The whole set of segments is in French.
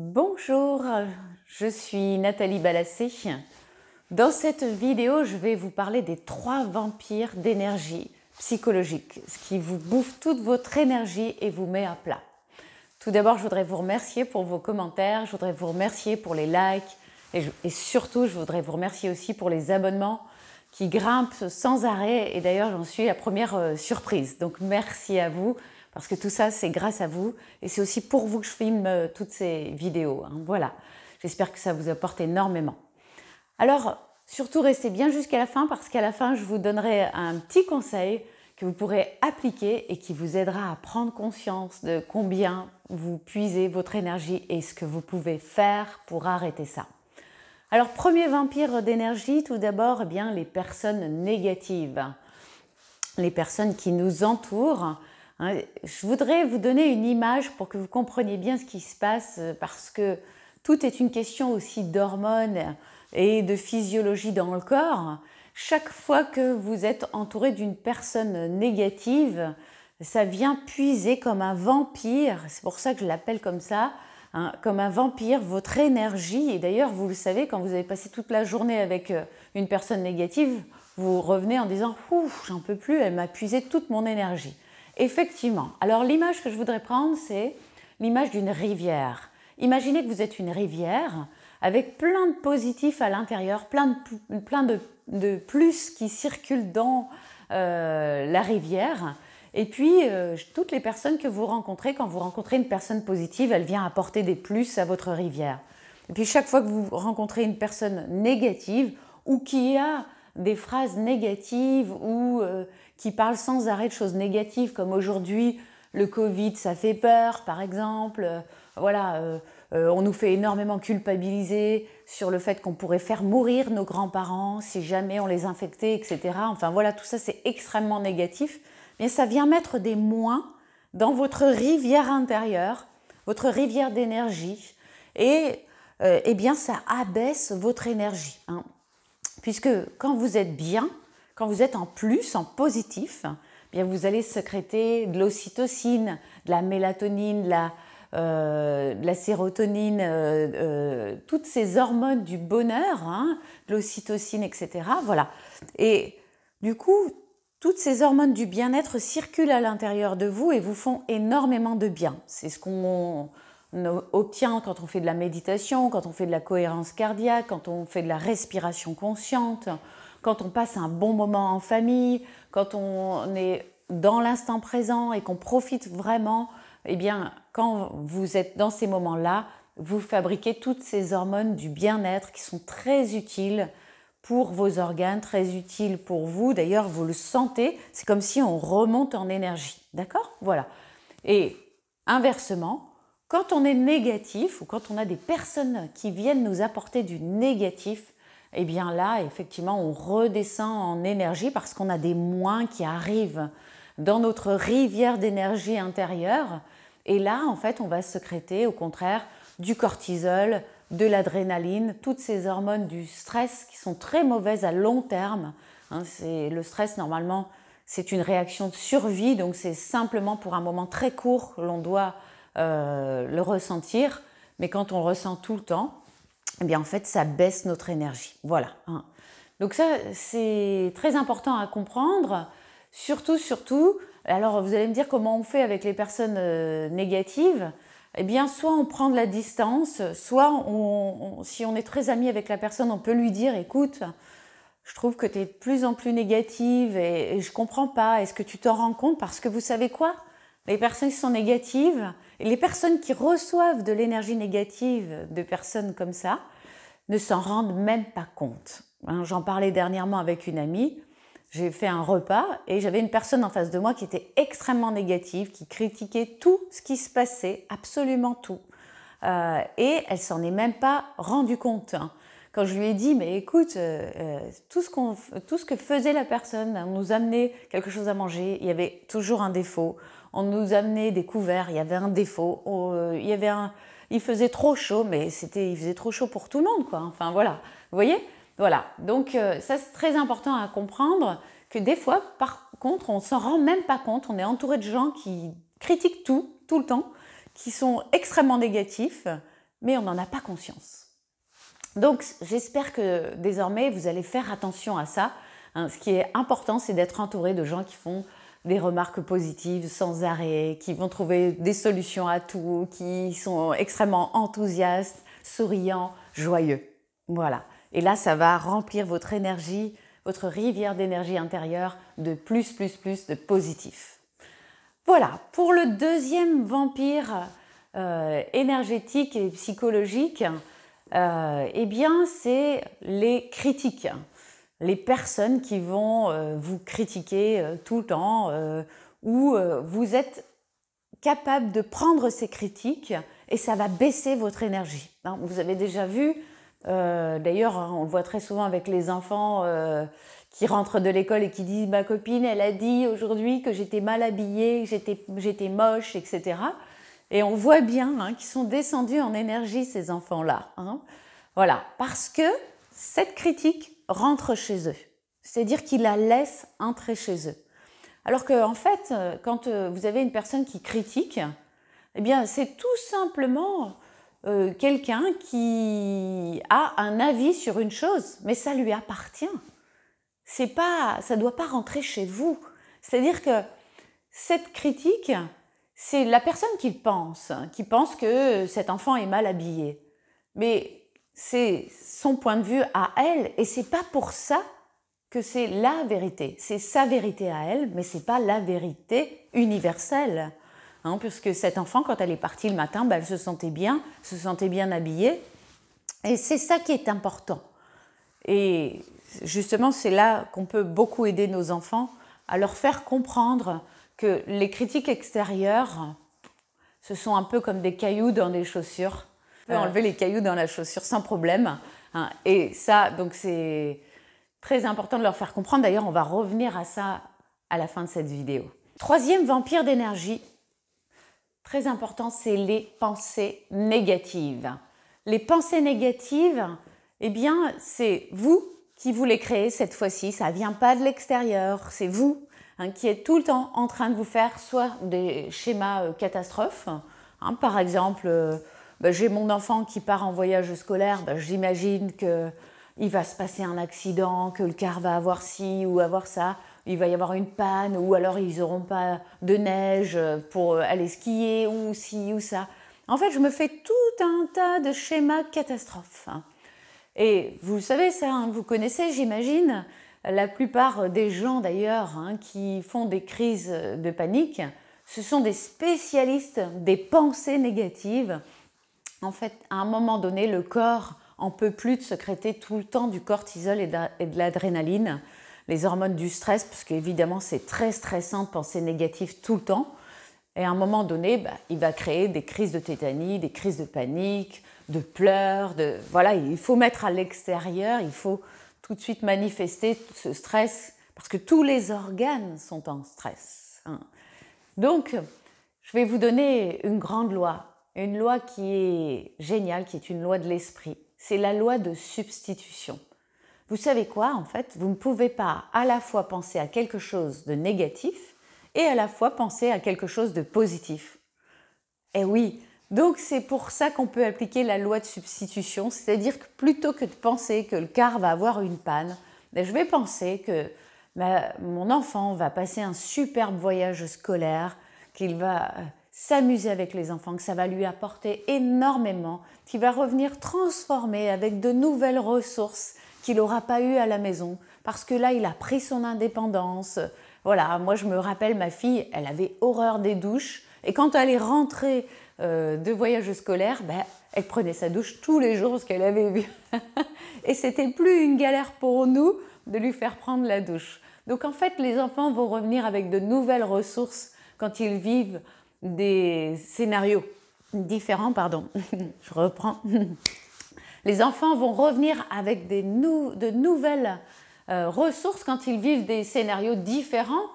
Bonjour, je suis Nathalie Balassé. Dans cette vidéo, je vais vous parler des trois vampires d'énergie psychologique, ce qui vous bouffe toute votre énergie et vous met à plat. Tout d'abord, je voudrais vous remercier pour vos commentaires, je voudrais vous remercier pour les likes et, surtout, je voudrais vous remercier aussi pour les abonnements qui grimpent sans arrêt et d'ailleurs, j'en suis la première euh, surprise. Donc, merci à vous parce que tout ça, c'est grâce à vous. Et c'est aussi pour vous que je filme euh, toutes ces vidéos. Hein. Voilà. J'espère que ça vous apporte énormément. Alors, surtout, restez bien jusqu'à la fin parce qu'à la fin, je vous donnerai un petit conseil que vous pourrez appliquer et qui vous aidera à prendre conscience de combien vous puisez votre énergie et ce que vous pouvez faire pour arrêter ça. Alors premier vampire d'énergie, tout d'abord eh bien les personnes négatives, les personnes qui nous entourent Hein, je voudrais vous donner une image pour que vous compreniez bien ce qui se passe euh, parce que tout est une question aussi d'hormones et de physiologie dans le corps. Chaque fois que vous êtes entouré d'une personne négative, ça vient puiser comme un vampire, c'est pour ça que je l'appelle comme ça, hein, comme un vampire, votre énergie. Et d'ailleurs, vous le savez, quand vous avez passé toute la journée avec euh, une personne négative, vous revenez en disant Ouf, j'en peux plus, elle m'a puisé toute mon énergie. Effectivement. Alors l'image que je voudrais prendre, c'est l'image d'une rivière. Imaginez que vous êtes une rivière avec plein de positifs à l'intérieur, plein, de, plus qui circulent dans euh, la rivière. Et puis, euh, toutes les personnes que vous rencontrez, quand vous rencontrez une personne positive, elle vient apporter des plus à votre rivière. Et puis, chaque fois que vous rencontrez une personne négative ou qui a des phrases négatives ou euh, qui parlent sans arrêt de choses négatives, comme aujourd'hui le Covid, ça fait peur, par exemple. Euh, voilà, euh, on nous fait énormément culpabiliser sur le fait qu'on pourrait faire mourir nos grands-parents si jamais on les infectait, etc. Enfin voilà, tout ça c'est extrêmement négatif, mais ça vient mettre des moins dans votre rivière intérieure, votre rivière d'énergie, et eh bien ça abaisse votre énergie. Hein puisque quand vous êtes bien, quand vous êtes en plus, en positif, eh bien vous allez sécréter de l'ocytocine, de la mélatonine, de la, euh, sérotonine, euh, euh, toutes ces hormones du bonheur, hein, de l'ocytocine, etc. Voilà. Et du coup, toutes ces hormones du bien-être circulent à l'intérieur de vous et vous font énormément de bien. C'est ce qu'on on obtient quand on fait de la méditation, quand on fait de la cohérence cardiaque, quand on fait de la respiration consciente, quand on passe un bon moment en famille, quand on est dans l'instant présent et qu'on profite vraiment, eh bien, quand vous êtes dans ces moments-là, vous fabriquez toutes ces hormones du bien-être qui sont très utiles pour vos organes, très utiles pour vous. D'ailleurs, vous le sentez, c'est comme si on remonte en énergie. D'accord Voilà. Et inversement, quand on est négatif ou quand on a des personnes qui viennent nous apporter du négatif, eh bien là, effectivement, on redescend en énergie parce qu'on a des moins qui arrivent dans notre rivière d'énergie intérieure. Et là, en fait, on va secréter au contraire, du cortisol, de l'adrénaline, toutes ces hormones du stress qui sont très mauvaises à long terme. Hein, le stress, normalement, c'est une réaction de survie, donc c'est simplement pour un moment très court que l'on doit euh, le ressentir, mais quand on ressent tout le temps, eh bien en fait ça baisse notre énergie. Voilà. Hein. Donc ça c'est très important à comprendre, surtout surtout. Alors vous allez me dire comment on fait avec les personnes euh, négatives. Eh bien soit on prend de la distance, soit si on est très ami avec la personne, on peut lui dire écoute. Je trouve que tu es de plus en plus négative et, et je comprends pas. Est-ce que tu t'en rends compte Parce que vous savez quoi Les personnes qui sont négatives, les personnes qui reçoivent de l'énergie négative de personnes comme ça ne s'en rendent même pas compte. Hein, j'en parlais dernièrement avec une amie. J'ai fait un repas et j'avais une personne en face de moi qui était extrêmement négative, qui critiquait tout ce qui se passait, absolument tout. Euh, et elle s'en est même pas rendue compte. Hein. Quand je lui ai dit, mais écoute, euh, euh, tout, ce que faisait la personne, nous amenait quelque chose à manger, il y avait toujours un défaut. On nous amenait des couverts, il y avait un défaut, euh, il y avait il faisait trop chaud, mais c'était, il faisait trop chaud pour tout le monde, quoi. Enfin voilà, vous voyez, voilà. Donc euh, ça c'est très important à comprendre que des fois, par contre, on s'en rend même pas compte. On est entouré de gens qui critiquent tout, tout le temps, qui sont extrêmement négatifs, mais on n'en a pas conscience. Donc j'espère que désormais vous allez faire attention à ça. Hein. ce qui est important, c'est d'être entouré de gens qui font des remarques positives sans arrêt, qui vont trouver des solutions à tout, qui sont extrêmement enthousiastes, souriants, joyeux. Voilà. Et là, ça va remplir votre énergie, votre rivière d'énergie intérieure de plus, plus, plus de positif. Voilà, pour le deuxième vampire euh, énergétique et psychologique, euh, eh bien, c'est les critiques les personnes qui vont euh, vous critiquer euh, tout le temps, euh, ou vous êtes capable de prendre ces critiques et ça va baisser votre énergie. Hein, vous avez déjà vu, d'ailleurs, hein, on le voit très souvent avec les enfants qui rentrent de l'école et qui disent Ma copine, elle a dit aujourd'hui que j'étais mal habillée, j'étais, j'étais moche, etc. Et on voit bien hein, qu'ils sont descendus en énergie, ces enfants-là. Voilà, parce que cette critique rentre chez eux. C'est-à-dire qu'il la laisse entrer chez eux. Alors que, en fait, euh, quand euh, vous avez une personne qui critique, eh bien, c'est tout simplement euh, quelqu'un qui a un avis sur une chose, mais ça lui appartient. C'est pas, ça doit pas rentrer chez vous. C'est-à-dire que cette critique, c'est la personne qui pense, hein, qui pense que cet enfant est mal habillé. Mais c'est son point de vue à elle et c'est pas pour ça que c'est la vérité. C'est sa vérité à elle, mais c'est pas la vérité universelle. Hein, puisque cette enfant, quand elle est partie le matin, bah, elle se sentait bien, se sentait bien habillée. Et c'est ça qui est important. Et justement, c'est là qu'on peut beaucoup aider nos enfants à leur faire comprendre que les critiques extérieures, ce sont un peu comme des cailloux dans des chaussures. Euh. enlever les cailloux dans la chaussure sans problème. Hein. Et ça, donc c'est très important de leur faire comprendre. D'ailleurs, on va revenir à ça à la fin de cette vidéo. Troisième vampire d'énergie, très important, c'est les pensées négatives. Les pensées négatives, eh bien, c'est vous qui vous les créez cette fois-ci. Ça vient pas de l'extérieur, c'est vous hein, qui êtes tout le temps en train de vous faire soit des schémas euh, catastrophes, hein, par exemple. Euh, bah, j'ai mon enfant qui part en voyage scolaire, bah, j'imagine qu'il va se passer un accident, que le car va avoir ci ou avoir ça, il va y avoir une panne, ou alors ils n'auront pas de neige pour aller skier, ou ci ou ça. En fait, je me fais tout un tas de schémas catastrophes. Hein. Et vous savez ça, hein, vous connaissez, j'imagine, la plupart des gens d'ailleurs hein, qui font des crises de panique, ce sont des spécialistes des pensées négatives en fait, à un moment donné, le corps en peut plus de sécréter tout le temps du cortisol et de l'adrénaline, les hormones du stress, parce qu'évidemment, c'est très stressant de penser négatif tout le temps. Et à un moment donné, bah, il va créer des crises de tétanie, des crises de panique, de pleurs, de voilà, il faut mettre à l'extérieur, il faut tout de suite manifester ce stress parce que tous les organes sont en stress. Hein. Donc, je vais vous donner une grande loi. Une loi qui est géniale, qui est une loi de l'esprit. C'est la loi de substitution. Vous savez quoi, en fait, vous ne pouvez pas à la fois penser à quelque chose de négatif et à la fois penser à quelque chose de positif. Eh oui, donc c'est pour ça qu'on peut appliquer la loi de substitution, c'est-à-dire que plutôt que de penser que le car va avoir une panne, ben, je vais penser que mon enfant va passer un superbe voyage scolaire, qu'il va s'amuser avec les enfants, que ça va lui apporter énormément, qu'il va revenir transformé avec de nouvelles ressources qu'il n'aura pas eues à la maison, parce que là, il a pris son indépendance. Voilà, moi je me rappelle, ma fille, elle avait horreur des douches, et quand elle est rentrée euh, de voyage scolaire, ben, elle prenait sa douche tous les jours, ce qu'elle avait vu. et c'était plus une galère pour nous de lui faire prendre la douche. Donc en fait, les enfants vont revenir avec de nouvelles ressources quand ils vivent des scénarios différents, pardon, je reprends. Les enfants vont revenir avec des de nouvelles euh, ressources quand ils vivent des scénarios différents.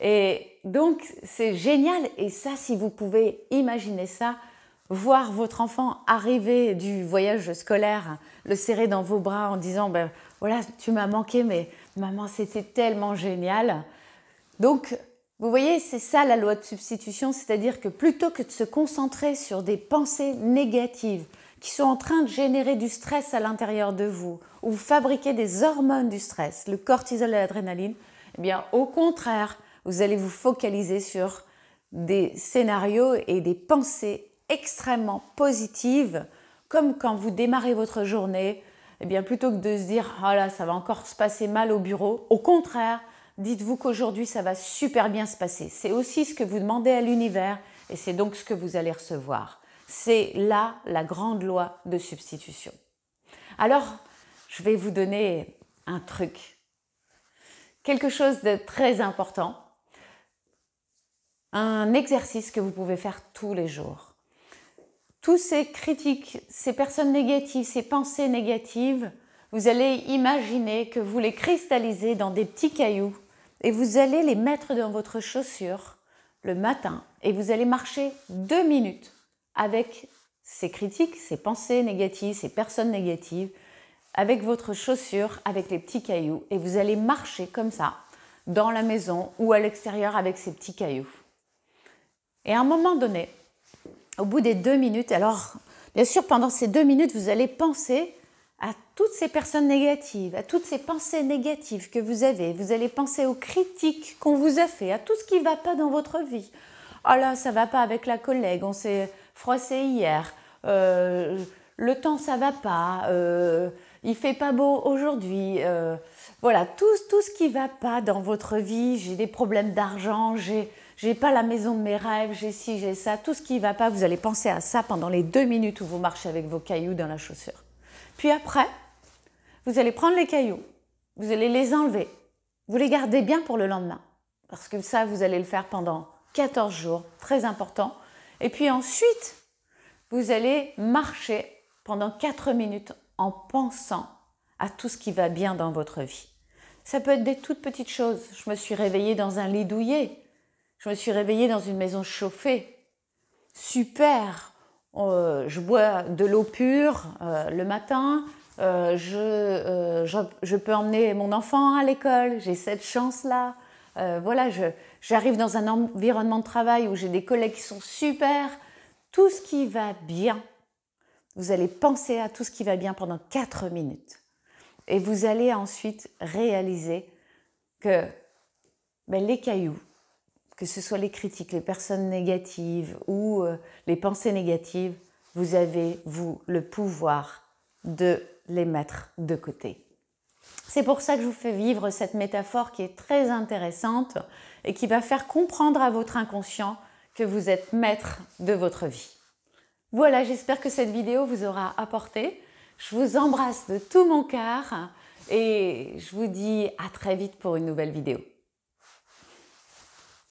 Et donc, c'est génial. Et ça, si vous pouvez imaginer ça, voir votre enfant arriver du voyage scolaire, le serrer dans vos bras en disant, ben voilà, tu m'as manqué, mais maman, c'était tellement génial. Donc, vous voyez, c'est ça la loi de substitution, c'est-à-dire que plutôt que de se concentrer sur des pensées négatives qui sont en train de générer du stress à l'intérieur de vous, ou fabriquer des hormones du stress, le cortisol et l'adrénaline, eh bien au contraire, vous allez vous focaliser sur des scénarios et des pensées extrêmement positives, comme quand vous démarrez votre journée, eh bien plutôt que de se dire oh là, ça va encore se passer mal au bureau", au contraire, Dites-vous qu'aujourd'hui, ça va super bien se passer. C'est aussi ce que vous demandez à l'univers et c'est donc ce que vous allez recevoir. C'est là la grande loi de substitution. Alors, je vais vous donner un truc. Quelque chose de très important. Un exercice que vous pouvez faire tous les jours. Tous ces critiques, ces personnes négatives, ces pensées négatives, vous allez imaginer que vous les cristallisez dans des petits cailloux et vous allez les mettre dans votre chaussure le matin et vous allez marcher deux minutes avec ces critiques, ces pensées négatives, ces personnes négatives, avec votre chaussure, avec les petits cailloux et vous allez marcher comme ça dans la maison ou à l'extérieur avec ces petits cailloux. Et à un moment donné, au bout des deux minutes, alors bien sûr pendant ces deux minutes vous allez penser à toutes ces personnes négatives, à toutes ces pensées négatives que vous avez. Vous allez penser aux critiques qu'on vous a fait, à tout ce qui ne va pas dans votre vie. Ah là, ça va pas avec la collègue, on s'est froissé hier. Euh, le temps, ça va pas. Euh, il fait pas beau aujourd'hui. Euh, voilà, tout, tout ce qui va pas dans votre vie. J'ai des problèmes d'argent, j'ai j'ai pas la maison de mes rêves, j'ai ci, j'ai ça. Tout ce qui va pas, vous allez penser à ça pendant les deux minutes où vous marchez avec vos cailloux dans la chaussure. Puis après, vous allez prendre les cailloux, vous allez les enlever, vous les gardez bien pour le lendemain. Parce que ça, vous allez le faire pendant 14 jours, très important. Et puis ensuite, vous allez marcher pendant 4 minutes en pensant à tout ce qui va bien dans votre vie. Ça peut être des toutes petites choses. Je me suis réveillée dans un lit douillet. Je me suis réveillée dans une maison chauffée. Super. Euh, je bois de l'eau pure euh, le matin, euh, je, peux emmener mon enfant à l'école, j'ai cette chance-là. voilà, j'arrive dans un environnement de travail où j'ai des collègues qui sont super. Tout ce qui va bien, vous allez penser à tout ce qui va bien pendant 4 minutes. Et vous allez ensuite réaliser que ben, les cailloux, que ce soit les critiques, les personnes négatives ou euh, les pensées négatives, vous avez, vous, le pouvoir de les mettre de côté. C'est pour ça que je vous fais vivre cette métaphore qui est très intéressante et qui va faire comprendre à votre inconscient que vous êtes maître de votre vie. Voilà, j'espère que cette vidéo vous aura apporté. Je vous embrasse de tout mon cœur et je vous dis à très vite pour une nouvelle vidéo.